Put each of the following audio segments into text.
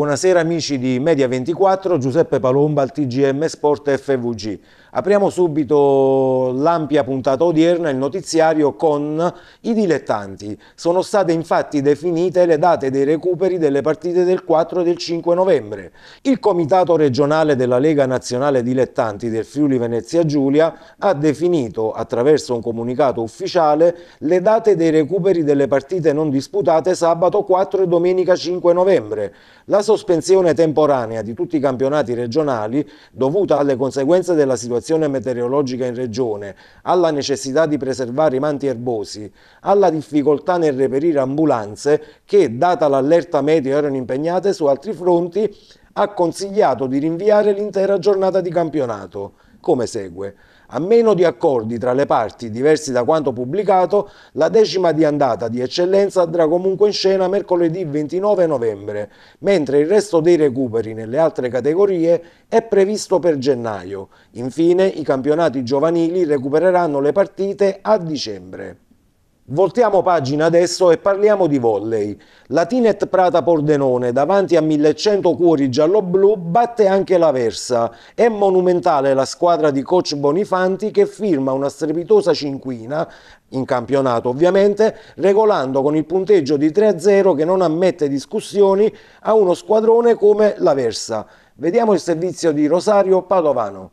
Buonasera amici di Media24, Giuseppe Palomba al TGM Sport FVG. Apriamo subito l'ampia puntata odierna, il notiziario, con i dilettanti. Sono state infatti definite le date dei recuperi delle partite del 4 e del 5 novembre. Il Comitato regionale della Lega Nazionale Dilettanti del Friuli Venezia Giulia ha definito, attraverso un comunicato ufficiale, le date dei recuperi delle partite non disputate sabato 4 e domenica 5 novembre. La sospensione temporanea di tutti i campionati regionali, dovuta alle conseguenze della situazione meteorologica in regione, alla necessità di preservare i manti erbosi, alla difficoltà nel reperire ambulanze che, data l'allerta meteo, erano impegnate su altri fronti, ha consigliato di rinviare l'intera giornata di campionato, come segue. A meno di accordi tra le parti diversi da quanto pubblicato, la decima di andata di eccellenza andrà comunque in scena mercoledì 29 novembre, mentre il resto dei recuperi nelle altre categorie è previsto per gennaio. Infine i campionati giovanili recupereranno le partite a dicembre. Voltiamo pagina adesso e parliamo di volley. La Tinet Prata Pordenone, davanti a 1100 cuori giallo-blu, batte anche la Versa. È monumentale la squadra di coach Bonifanti che firma una strepitosa cinquina, in campionato ovviamente, regolando con il punteggio di 3-0 che non ammette discussioni a uno squadrone come la Versa. Vediamo il servizio di Rosario Padovano.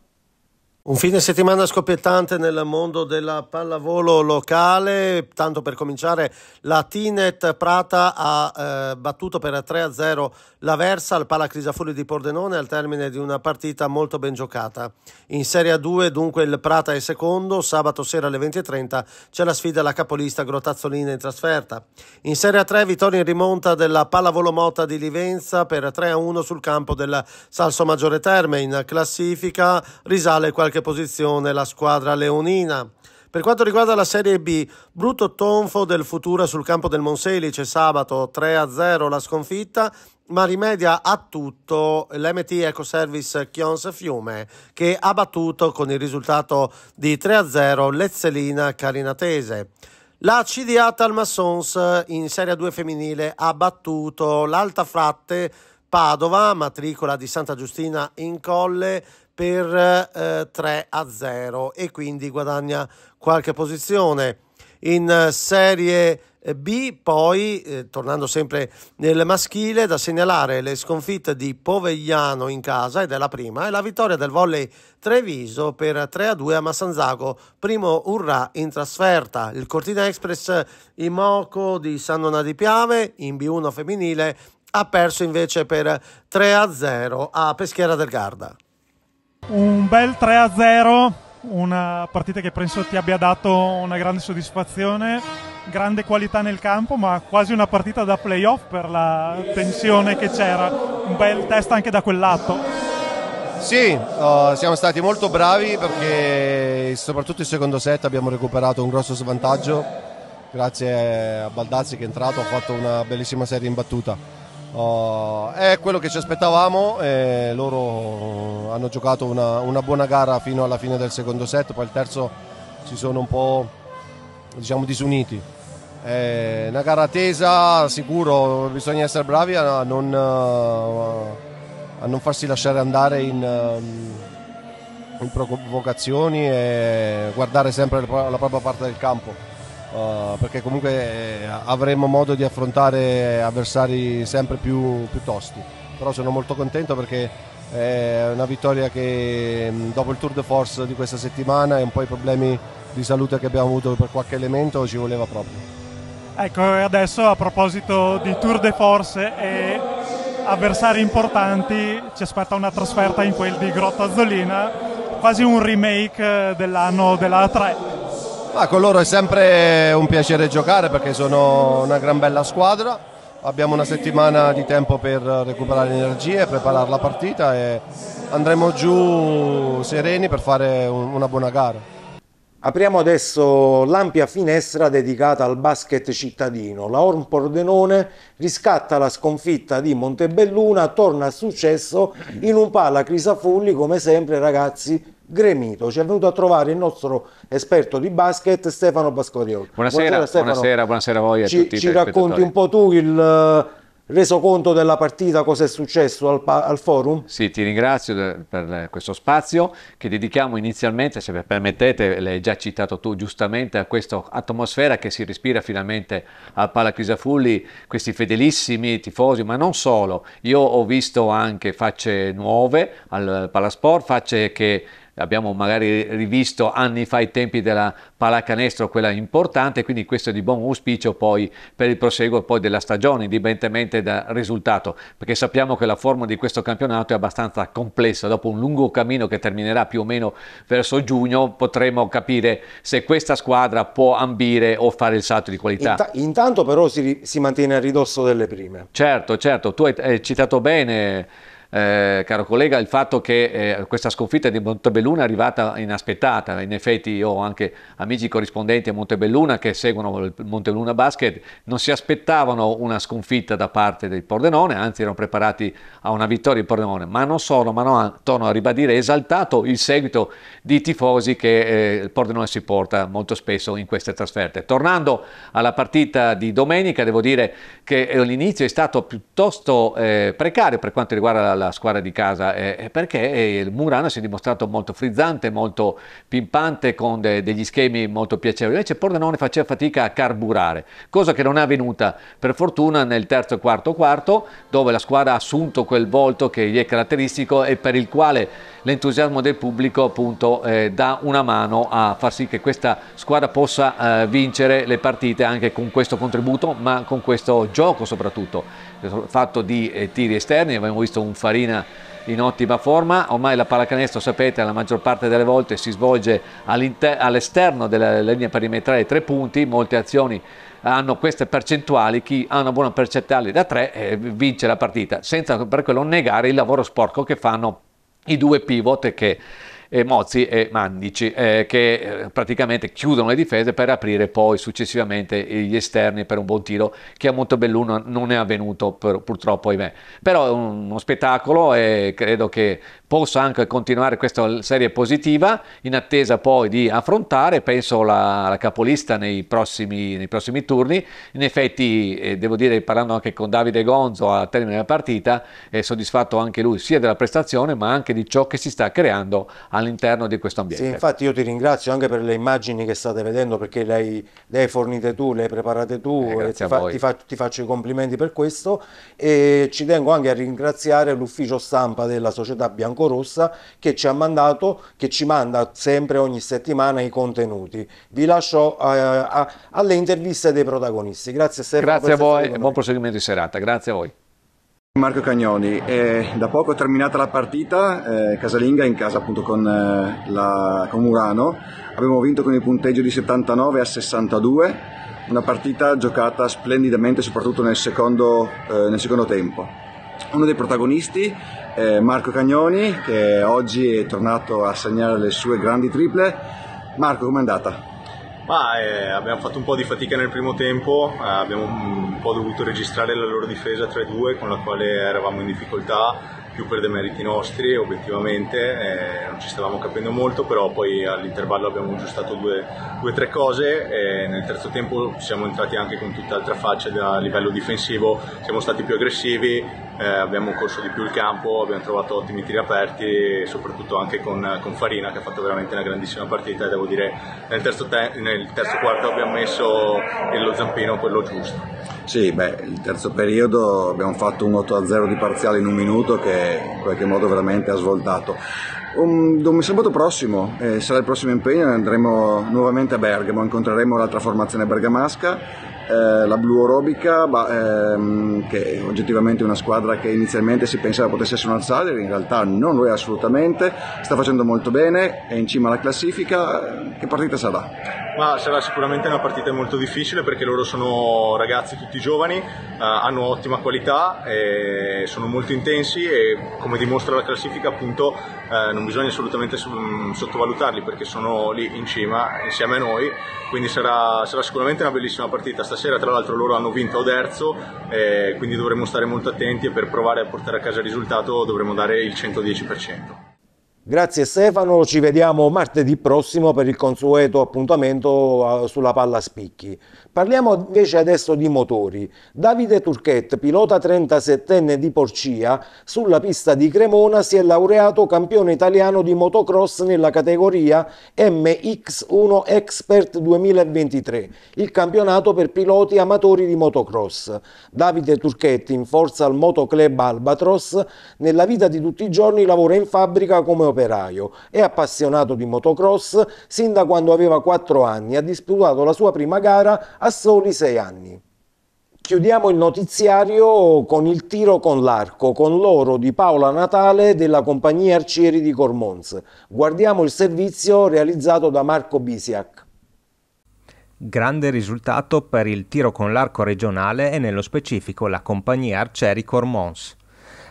Un fine settimana scoppiettante nel mondo della pallavolo locale, tanto per cominciare la Tinet Prata ha eh, battuto per 3-0 la Versa al Pala Crisafulli di Pordenone al termine di una partita molto ben giocata. In Serie A2 dunque il Prata è secondo, sabato sera alle 20.30 c'è la sfida alla capolista Grotazzolina in trasferta. In Serie A3 vittoria in rimonta della pallavolo Mota di Livenza per 3-1 sul campo del Salso Maggiore Terme, in classifica risale qualche qualche posizione la squadra leonina. Per quanto riguarda la Serie B, brutto tonfo del Futura sul campo del Monselice sabato 3-0 la sconfitta, ma rimedia a tutto l'MT Ecoservice Chions Fiume che ha battuto con il risultato di 3-0 l'Ezzelina Carinatese. La CDA Talmassons in Serie 2 femminile ha battuto l'Alta Fratte Padova, matricola di Santa Giustina in Colle per eh, 3 a 0 e quindi guadagna qualche posizione. In Serie B poi, eh, tornando sempre nel maschile, da segnalare le sconfitte di Povegliano in casa ed è la prima e la vittoria del volley Treviso per 3 a 2 a Massanzago, primo urrà in trasferta. Il Cortina Express Imoco di San Nona di Piave in B1 femminile ha perso invece per 3 a 0 a Peschiera del Garda. Un bel 3-0, una partita che penso ti abbia dato una grande soddisfazione, grande qualità nel campo, ma quasi una partita da playoff per la tensione che c'era. Un bel test anche da quel lato. Sì, uh, siamo stati molto bravi perché soprattutto il secondo set abbiamo recuperato un grosso svantaggio grazie a Baldazzi che è entrato, ha fatto una bellissima serie in battuta Oh, è quello che ci aspettavamo, eh, loro hanno giocato una, una, buona gara fino alla fine del secondo set, poi il terzo si sono un po' diciamo, disuniti. È una gara tesa, sicuro, bisogna essere bravi a non, a non farsi lasciare andare in, in provocazioni e guardare sempre la propria parte del campo. Uh, perché comunque eh, avremo modo di affrontare avversari sempre più, più tosti. Però sono molto contento perché eh, è una vittoria che mm, dopo il Tour de Force di questa settimana e un po' i problemi di salute che abbiamo avuto per qualche elemento ci voleva proprio. Ecco, e adesso a proposito di Tour de Force e avversari importanti, ci aspetta una trasferta in quel di Grotta Zolina, quasi un remake dell'anno della 3 ma ah, con loro è sempre un piacere giocare perché sono una gran bella squadra, abbiamo una settimana di tempo per recuperare energie, preparare la partita e andremo giù sereni per fare una buona gara. Apriamo adesso l'ampia finestra dedicata al basket cittadino. La Orm Pordenone riscatta la sconfitta di Montebelluna, torna a successo in un pala Crisafulli, come sempre ragazzi Gremito ci è venuto a trovare il nostro esperto di basket Stefano Bascorioli. Buonasera, buonasera, Stefano. buonasera, buonasera a voi. A ci, tutti ci racconti un po' tu il eh, resoconto della partita, cosa è successo al, al, forum? Sì, ti ringrazio per questo spazio che dedichiamo inizialmente, se permettete, l'hai già citato tu giustamente, a questa atmosfera che si respira finalmente al Pala Fulli, questi fedelissimi tifosi, ma non solo. Io ho visto anche facce nuove al Palasport, facce che abbiamo magari rivisto anni fa i tempi della pallacanestro, quella importante, quindi questo è di buon auspicio poi per il proseguo poi della stagione, indipendentemente dal risultato, perché sappiamo che la forma di questo campionato è abbastanza complessa, dopo un lungo cammino che terminerà più o meno verso giugno potremo capire se questa squadra può ambire o fare il salto di qualità. Int intanto però si, si, mantiene a ridosso delle prime. Certo, certo, tu hai, hai citato bene eh, caro collega, il fatto che eh, questa sconfitta di Montebelluna è arrivata inaspettata. In effetti io ho anche amici corrispondenti a Montebelluna che seguono il Montebelluna Basket, non si aspettavano una sconfitta da parte del Pordenone, anzi erano preparati a una vittoria del Pordenone, ma non sono, ma no, torno a ribadire, esaltato il seguito di tifosi che eh, il Pordenone si porta molto spesso in queste trasferte. Tornando alla partita di domenica, devo dire che eh, l'inizio è stato piuttosto eh, precario per quanto riguarda la alla squadra di casa eh, perché il Murana si è dimostrato molto frizzante, molto pimpante con de- degli schemi molto piacevoli, invece Pordenone faceva fatica a carburare, cosa che non è avvenuta per fortuna nel terzo quarto quarto dove la squadra ha assunto quel volto che gli è caratteristico e per il quale l'entusiasmo del pubblico appunto eh, dà una mano a far sì che questa squadra possa eh, vincere le partite anche con questo contributo ma con questo gioco soprattutto fatto di eh, tiri esterni abbiamo visto un Farina in ottima forma ormai la pallacanestro sapete la maggior parte delle volte si svolge all'esterno all della linea perimetrale tre punti molte azioni hanno queste percentuali, chi ha una buona percentuale da tre eh, vince la partita, senza per quello negare il lavoro sporco che fanno i due pivot che eh, Mozzi e Mandici eh, che eh, praticamente chiudono le difese per aprire poi successivamente gli esterni per un buon tiro che a Montebelluno non è avvenuto per, purtroppo ahimè. però è uno spettacolo e credo che possa anche continuare questa serie positiva in attesa poi di affrontare penso la, la capolista nei prossimi, nei prossimi, turni in effetti eh, devo dire parlando anche con Davide Gonzo al termine della partita è soddisfatto anche lui sia della prestazione ma anche di ciò che si sta creando a all'interno di questo ambiente. Sì, infatti io ti ringrazio anche per le immagini che state vedendo perché le hai fornite tu, le hai preparate tu, eh, ti, fa, ti, fa, ti, faccio i complimenti per questo e ci tengo anche a ringraziare l'ufficio stampa della società biancorossa che ci ha mandato, che ci manda sempre ogni settimana i contenuti. Vi lascio eh, a, alle interviste dei protagonisti. Grazie Stefano. Grazie a voi e buon proseguimento di serata. Grazie a voi. Marco Cagnoni, eh, da poco è terminata la partita, eh, casalinga in casa appunto con, eh, la, con Murano, abbiamo vinto con il punteggio di 79 a 62, una partita giocata splendidamente soprattutto nel secondo, eh, nel secondo tempo. Uno dei protagonisti è eh, Marco Cagnoni che oggi è tornato a segnare le sue grandi triple. Marco, com'è andata? Ma eh, abbiamo fatto un po' di fatica nel primo tempo, eh, abbiamo un po' dovuto registrare la loro difesa 3-2 con la quale eravamo in difficoltà più per dei meriti nostri obiettivamente, eh, non ci stavamo capendo molto, però poi all'intervallo abbiamo aggiustato due o tre cose e nel terzo tempo siamo entrati anche con tutt'altra faccia a livello difensivo, siamo stati più aggressivi, eh, abbiamo corso di più il campo, abbiamo trovato ottimi tiri aperti soprattutto anche con, con, Farina che ha fatto veramente una grandissima partita e devo dire nel terzo, te- nel terzo quarto abbiamo messo lo zampino quello giusto. Sì, beh, il terzo periodo abbiamo fatto un 8-0 di parziale in un minuto che in qualche modo veramente ha svoltato. Um, dom- sabato prossimo eh, sarà il prossimo impegno, andremo nuovamente a Bergamo, incontreremo l'altra formazione bergamasca eh, la Blu Orobica, ma, ehm, che è oggettivamente una squadra che inizialmente si pensava potesse essere un outsider, in realtà non lo è assolutamente, sta facendo molto bene, è in cima alla classifica, che partita sarà? Ma sarà sicuramente una partita molto difficile perché loro sono ragazzi tutti giovani, eh, hanno ottima qualità, eh, sono molto intensi e come dimostra la classifica appunto eh, non bisogna assolutamente mm, sottovalutarli perché sono lì in cima insieme a noi, quindi sarà, sarà sicuramente una bellissima partita. Stasera stasera, tra l'altro loro hanno vinto a Oderzo, eh, quindi dovremo stare molto attenti e per provare a portare a casa il risultato dovremo dare il 110%. Grazie Stefano, ci vediamo martedì prossimo per il consueto appuntamento eh, sulla palla spicchi. Parliamo invece adesso di motori. Davide Turchet, pilota 37enne di Porcia, sulla pista di Cremona si è laureato campione italiano di motocross nella categoria MX1 Expert 2023, il campionato per piloti amatori di motocross. Davide Turchet, in forza al Motoclub Albatros, nella vita di tutti i giorni lavora in fabbrica come operatore operaio. È appassionato di motocross sin da quando aveva 4 anni, ha disputato la sua prima gara a soli 6 anni. Chiudiamo il notiziario con il tiro con l'arco, con l'oro di Paola Natale della compagnia Arcieri di Cormons. Guardiamo il servizio realizzato da Marco Bisiak. Grande risultato per il tiro con l'arco regionale e nello specifico la compagnia Arcieri Cormons.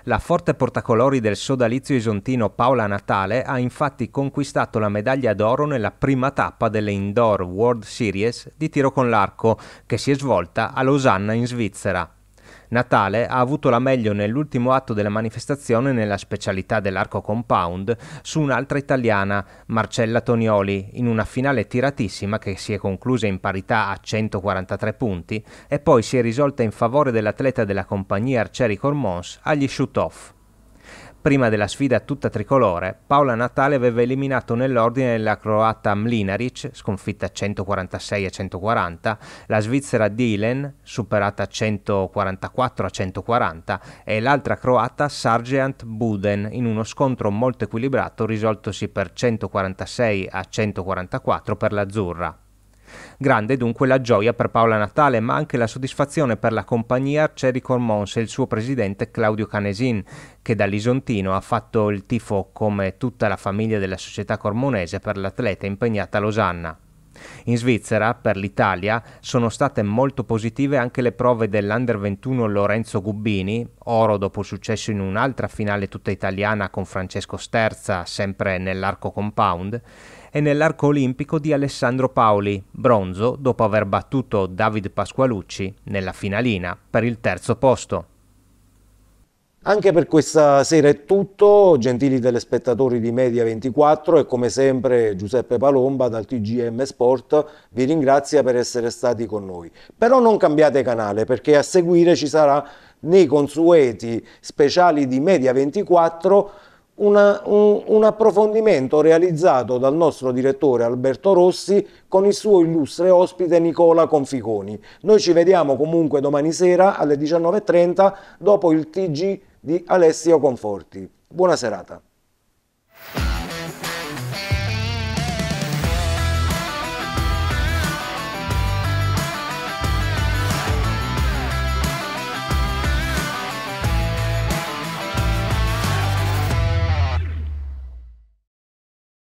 La forte portacolori del sodalizio isontino Paola Natale ha infatti conquistato la medaglia d'oro nella prima tappa delle Indoor World Series di tiro con l'arco, che si è svolta a Losanna in Svizzera. Natale ha avuto la meglio nell'ultimo atto della manifestazione nella specialità dell'arco compound su un'altra italiana, Marcella Tonioli, in una finale tiratissima che si è conclusa in parità a 143 punti e poi si è risolta in favore dell'atleta della compagnia Arcieri Cormons agli shoot-off. Prima della sfida tutta tricolore, Paola Natale aveva eliminato nell'ordine la croata Mlinaric, sconfitta 146 a 140, la svizzera Dilen, superata 144 a 140, e l'altra croata Sargent Buden in uno scontro molto equilibrato risoltosi per 146 a 144 per l'azzurra. Grande dunque la gioia per Paola Natale, ma anche la soddisfazione per la compagnia Arceri Cormons e il suo presidente Claudio Canesin, che da Lisontino ha fatto il tifo come tutta la famiglia della società cormonese per l'atleta impegnata a Losanna. In Svizzera, per l'Italia, sono state molto positive anche le prove dell'Under 21 Lorenzo Gubbini, oro dopo successo in un'altra finale tutta italiana con Francesco Sterza, sempre nell'arco compound, e nell'arco olimpico di Alessandro Paoli, bronzo dopo aver battuto David Pasqualucci nella finalina per il terzo posto. Anche per questa sera è tutto, gentili telespettatori di Media 24 e come sempre Giuseppe Palomba dal TGM Sport vi ringrazia per essere stati con noi. Però non cambiate canale perché a seguire ci sarà nei consueti speciali di Media 24 una, un, un, approfondimento realizzato dal nostro direttore Alberto Rossi con il suo illustre ospite Nicola Conficoni. Noi ci vediamo comunque domani sera alle 19.30 dopo il TG di Alessio Conforti. Buona serata.